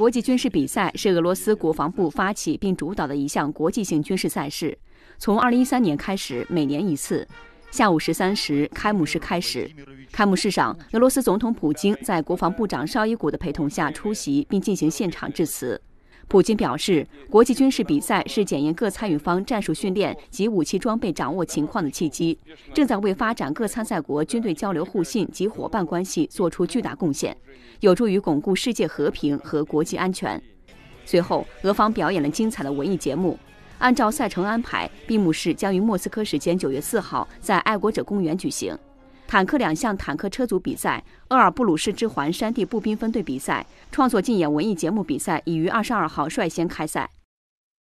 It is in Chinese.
国际军事比赛是俄罗斯国防部发起并主导的一项国际性军事赛事，从二零一三年开始，每年一次。下午十三时，开幕式开始。开幕式上，俄罗斯总统普京在国防部长绍伊古的陪同下出席，并进行现场致辞。普京表示，国际军事比赛是检验各参与方战术训练及武器装备掌握情况的契机，正在为发展各参赛国军队交流互信及伙伴关系做出巨大贡献，有助于巩固世界和平和国际安全。随后，俄方表演了精彩的文艺节目。按照赛程安排，闭幕式将于莫斯科时间9月4号在爱国者公园举行。坦克两项、坦克车组比赛、厄尔布鲁士之环山地步兵分队比赛、创作竞演文艺节目比赛，已于二十二号率先开赛。